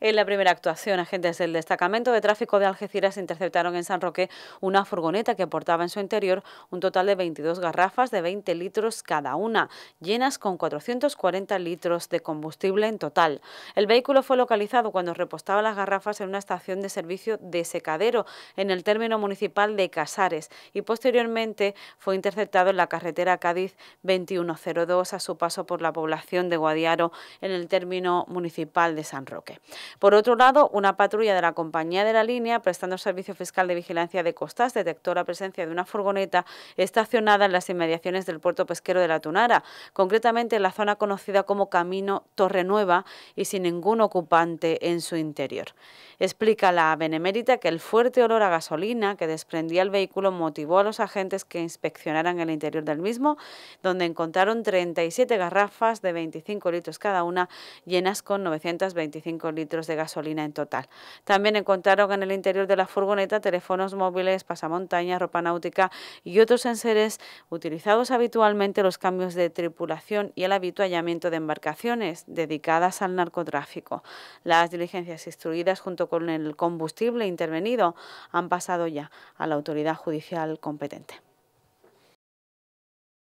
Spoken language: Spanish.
En la primera actuación, agentes del destacamento de tráfico de Algeciras interceptaron en San Roque una furgoneta que portaba en su interior un total de 22 garrafas de 20 litros cada una, llenas con 440 litros de combustible en total. El vehículo fue localizado cuando repostaba las garrafas en una estación de servicio de secadero en el término municipal de Casares y posteriormente fue interceptado en la carretera Cádiz 2102 a su paso por la población de Guadiaro en el término municipal de San Roque. Por otro lado, una patrulla de la compañía de la línea, prestando servicio fiscal de vigilancia de costas, detectó la presencia de una furgoneta estacionada en las inmediaciones del puerto pesquero de la Tunara, concretamente en la zona conocida como Camino Torre Nueva y sin ningún ocupante en su interior. Explica la benemérita que el fuerte olor a gasolina que desprendía el vehículo motivó a los agentes que inspeccionaran el interior del mismo, donde encontraron 37 garrafas de 25 litros cada una, llenas con 925 litros de gasolina en total. También encontraron en el interior de la furgoneta teléfonos móviles, pasamontañas, ropa náutica y otros enseres utilizados habitualmente los cambios de tripulación y el habituallamiento de embarcaciones dedicadas al narcotráfico. Las diligencias instruidas junto con el combustible intervenido han pasado ya a la autoridad judicial competente.